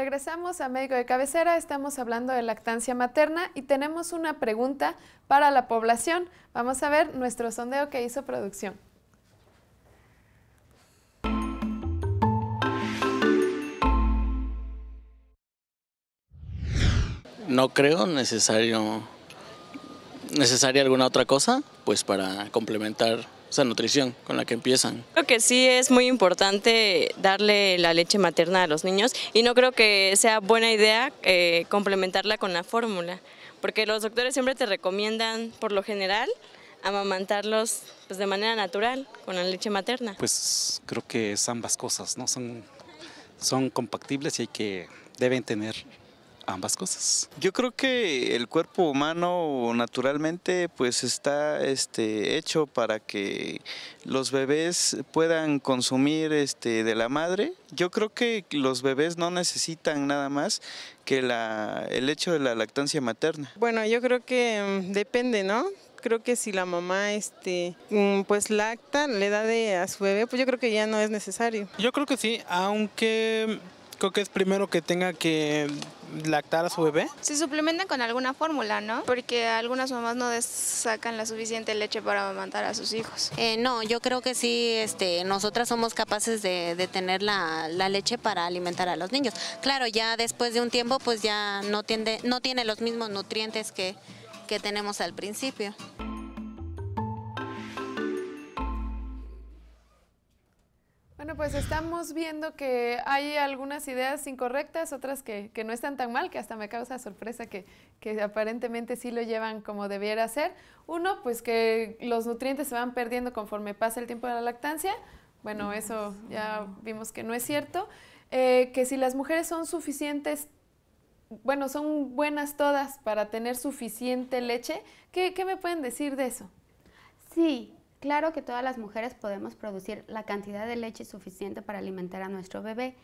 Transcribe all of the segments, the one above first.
Regresamos a médico de cabecera, estamos hablando de lactancia materna y tenemos una pregunta para la población. Vamos a ver nuestro sondeo que hizo producción. No creo necesario necesaria alguna otra cosa, pues para complementar esa nutrición con la que empiezan. Creo que sí es muy importante darle la leche materna a los niños y no creo que sea buena idea eh, complementarla con la fórmula, porque los doctores siempre te recomiendan, por lo general, amamantarlos pues, de manera natural con la leche materna. Pues creo que es ambas cosas, ¿no? Son, son compatibles y hay que deben tener ambas cosas. Yo creo que el cuerpo humano naturalmente pues está este, hecho para que los bebés puedan consumir este, de la madre. Yo creo que los bebés no necesitan nada más que la, el hecho de la lactancia materna. Bueno, yo creo que mm, depende, ¿no? creo que si la mamá este mm, pues lacta, le da de a su bebé, pues yo creo que ya no es necesario. Yo creo que sí, aunque creo que es primero que tenga que lactar a su bebé. Se suplementan con alguna fórmula, ¿no? Porque algunas mamás no sacan la suficiente leche para amamantar a sus hijos. Eh, no, yo creo que sí, este, nosotras somos capaces de, tener la, la, leche para alimentar a los niños. Claro, ya después de un tiempo, pues ya no tiene, no tiene los mismos nutrientes que, que tenemos al principio. Pues, estamos viendo que hay algunas ideas incorrectas, otras que, que no están tan mal, que hasta me causa sorpresa que, que, aparentemente sí lo llevan como debiera ser. Uno, pues que los nutrientes se van perdiendo conforme pasa el tiempo de la lactancia. Bueno, eso ya vimos que no es cierto. Eh, que si las mujeres son suficientes bueno, son buenas todas para tener suficiente leche. ¿Qué, ¿Qué, me pueden decir de eso? Sí, Claro que todas las mujeres podemos producir la cantidad de leche suficiente para alimentar a nuestro bebé.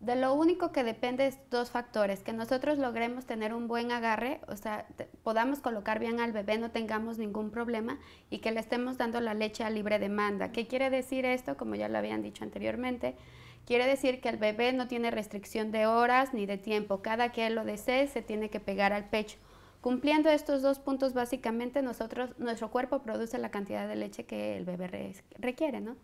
De lo único que depende es dos factores, que nosotros logremos tener un buen agarre, o sea, podamos colocar bien al bebé, no tengamos ningún problema y que le estemos dando la leche a libre demanda. ¿Qué quiere decir esto? Como ya lo habían dicho anteriormente, quiere decir que el bebé no tiene restricción de horas ni de tiempo. Cada que lo desee se tiene que pegar al pecho. Cumpliendo estos dos puntos, básicamente nosotros, nuestro cuerpo produce la cantidad de leche que el bebé requiere, ¿no?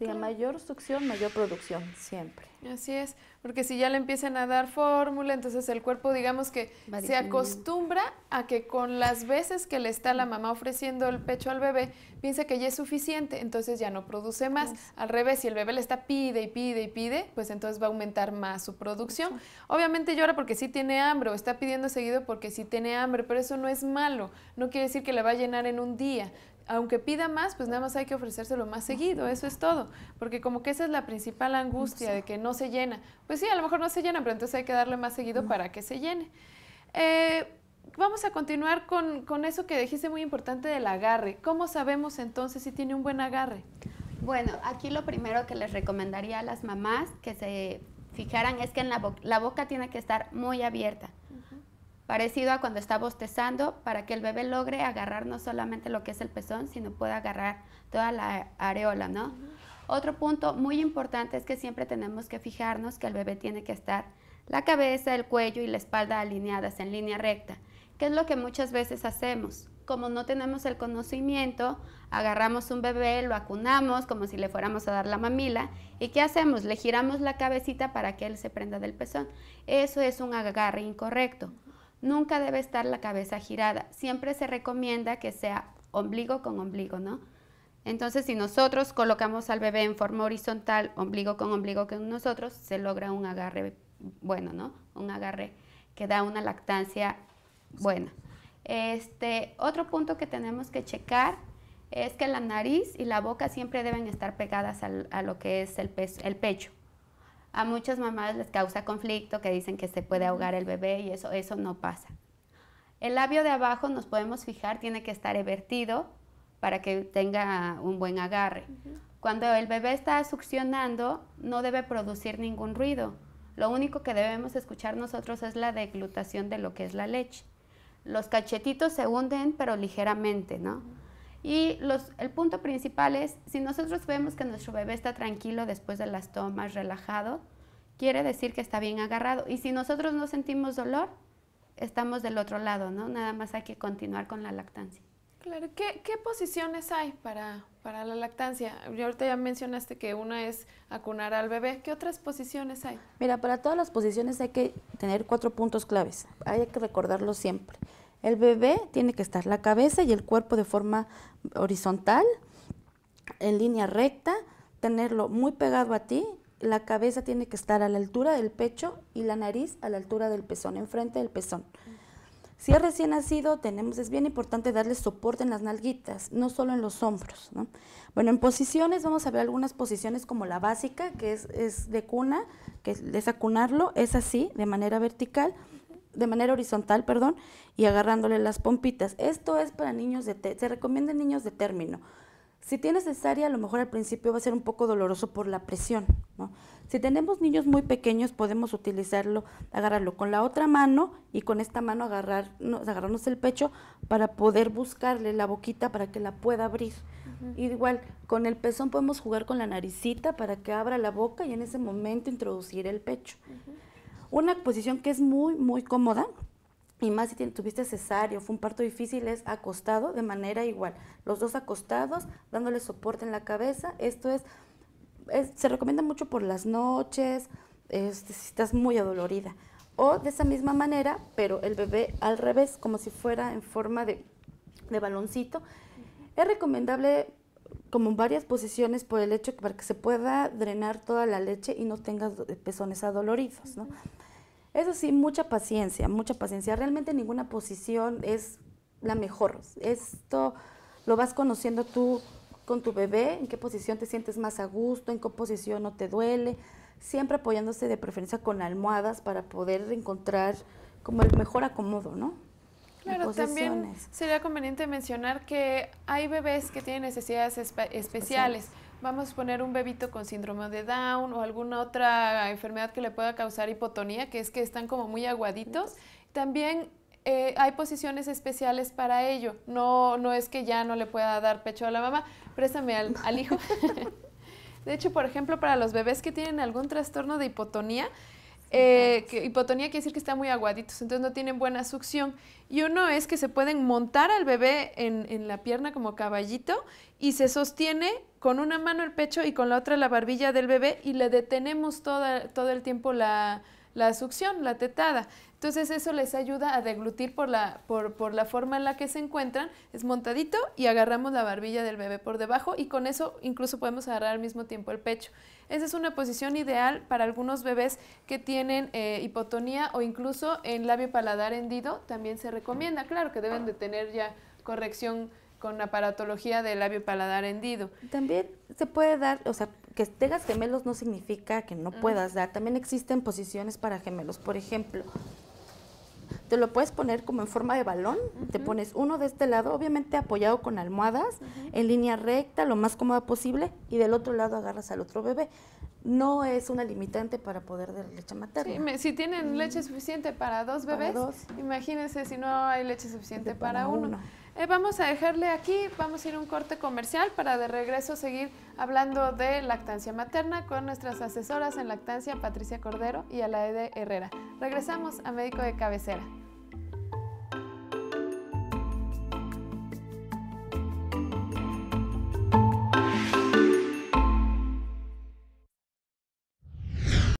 La mayor succión, mayor producción, siempre. Así es, porque si ya le empiezan a dar fórmula, entonces el cuerpo, digamos que se acostumbra a que con las veces que le está la mm. mamá ofreciendo el pecho al bebé, piensa que ya es suficiente, entonces ya no produce más. Al revés, si el bebé le está pide y pide y pide, pues entonces va a aumentar más su producción. Obviamente llora porque sí tiene hambre o está pidiendo seguido porque sí tiene hambre, pero eso no es malo. No quiere decir que le va a llenar en un día aunque pida más, pues nada más hay que ofrecérselo más seguido, eso es todo, porque como que esa es la principal angustia de que no se llena. Pues sí, a lo mejor no se llena, pero entonces hay que darle más seguido para que se llene. Eh, vamos a continuar con, con, eso que dijiste muy importante del agarre. ¿Cómo sabemos entonces si tiene un buen agarre? Bueno, aquí lo primero que les recomendaría a las mamás que se fijaran es que en la, la boca tiene que estar muy abierta parecido a cuando está bostezando, para que el bebé logre agarrar no solamente lo que es el pezón, sino pueda agarrar toda la areola, ¿no? Otro punto muy importante es que siempre tenemos que fijarnos que el bebé tiene que estar la cabeza, el cuello y la espalda alineadas en línea recta, que es lo que muchas veces hacemos. Como no tenemos el conocimiento, agarramos un bebé, lo acunamos como si le fuéramos a dar la mamila y ¿qué hacemos? Le giramos la cabecita para que él se prenda del pezón. Eso es un agarre incorrecto. Nunca debe estar la cabeza girada. Siempre se recomienda que sea ombligo con ombligo, ¿no? Entonces, si nosotros colocamos al bebé en forma horizontal, ombligo con ombligo con nosotros, se logra un agarre bueno, ¿no? Un agarre que da una lactancia buena. Este, otro punto que tenemos que checar es que la nariz y la boca siempre deben estar pegadas a lo que es el, el pecho. A muchas mamás les causa conflicto, que dicen que se puede ahogar el bebé y eso, eso no pasa. El labio de abajo nos podemos fijar, tiene que estar evertido para que tenga un buen agarre. Cuando el bebé está succionando, no debe producir ningún ruido. Lo único que debemos escuchar nosotros es la deglutación de lo que es la leche. Los cachetitos se hunden, pero ligeramente, ¿no? Y el punto principal es, si nosotros vemos que nuestro bebé está tranquilo después de las tomas, relajado, quiere decir que está bien agarrado. Y si nosotros no sentimos dolor, estamos del otro lado, ¿no? Nada más hay que continuar con la lactancia. Claro, ¿qué, posiciones hay para, la lactancia? Y ahorita ya mencionaste que una es acunar al bebé. ¿Qué otras posiciones hay? Mira, para todas las posiciones hay que tener cuatro puntos claves. Hay que recordarlo siempre. El bebé tiene que estar la cabeza y el cuerpo de forma horizontal, en línea recta, tenerlo muy pegado a ti. La cabeza tiene que estar a la altura del pecho y la nariz a la altura del pezón, enfrente del pezón. Si es recién nacido, tenemos, es bien importante darle soporte en las nalguitas, no solo en los hombros. ¿no? Bueno, en posiciones vamos a ver algunas posiciones como la básica, que es, de cuna, que es, es es así, de manera vertical de manera horizontal, perdón, y agarrándole las pompitas. Esto es para niños de, se recomienda en niños de término. Si tienes cesárea, a lo mejor al principio va a ser un poco doloroso por la presión, ¿no? Si tenemos niños muy pequeños, podemos utilizarlo, agarrarlo con la otra mano y con esta mano agarrarnos, agarrarnos el pecho para poder buscarle la boquita para que la pueda abrir. igual, con el pezón podemos jugar con la naricita para que abra la boca y en ese momento introducir el pecho. Una posición que es muy, muy cómoda, y más si tuviste cesárea fue un parto difícil, es acostado de manera igual. Los dos acostados, dándole soporte en la cabeza. Esto es, se recomienda mucho por las noches, este, si estás muy adolorida. O de esa misma manera, pero el bebé al revés, como si fuera en forma de, baloncito. Es recomendable como varias posiciones por el hecho que para que se pueda drenar toda la leche y no tengas pezones adoloridos, ¿no? Eso sí, mucha paciencia, mucha paciencia. Realmente ninguna posición es la mejor. Esto lo vas conociendo tú con tu bebé, en qué posición te sientes más a gusto, en qué posición no te duele. Siempre apoyándose de preferencia con almohadas para poder encontrar como el mejor acomodo, ¿no? Claro, también sería conveniente mencionar que hay bebés que tienen necesidades especiales. Vamos a poner un bebito con síndrome de Down o alguna otra enfermedad que le pueda causar hipotonía, que es que están como muy aguaditos. También eh, hay posiciones especiales para ello. No, es que ya no le pueda dar pecho a la mamá, préstame al hijo. de hecho, por ejemplo, para los bebés que tienen algún trastorno de hipotonía, eh, que hipotonía quiere decir que está muy aguaditos, entonces no tienen buena succión. Y uno es que se pueden montar al bebé en, la pierna como caballito y se sostiene con una mano el pecho y con la otra la barbilla del bebé y le detenemos todo el tiempo la, la succión, la tetada. Entonces eso les ayuda a deglutir por la, por, la forma en la que se encuentran. Es montadito y agarramos la barbilla del bebé por debajo y con eso incluso podemos agarrar al mismo tiempo el pecho. Esa es una posición ideal para algunos bebés que tienen eh, hipotonía o incluso en labio paladar hendido también se recomienda. Claro que deben de tener ya corrección con aparatología del labio paladar hendido. También se puede dar, o sea, que tengas gemelos no significa que no mm. puedas dar. También existen posiciones para gemelos. Por ejemplo, te lo puedes poner como en forma de balón, te pones uno de este lado, obviamente apoyado con almohadas, en línea recta, lo más cómoda posible, y del otro lado agarras al otro bebé. No es una limitante para poder dar leche materna. si tienen leche suficiente para dos bebés, imagínense si no hay leche suficiente para, uno. Eh, vamos a dejarle aquí, vamos a ir a un corte comercial para de regreso seguir hablando de lactancia materna con nuestras asesoras en lactancia, Patricia Cordero y Alaide Herrera. Regresamos a Médico de Cabecera.